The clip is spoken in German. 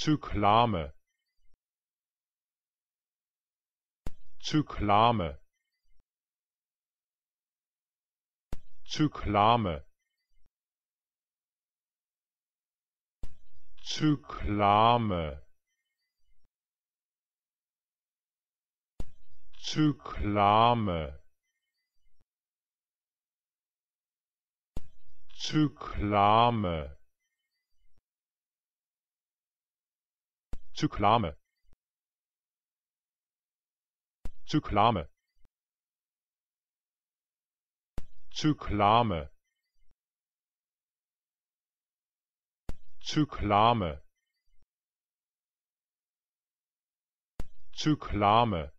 Cyklame Cyklame Cyklame Cyklame Cyklame Cyklame Cyklame Cyklame Cyklame Cyklame Cyklame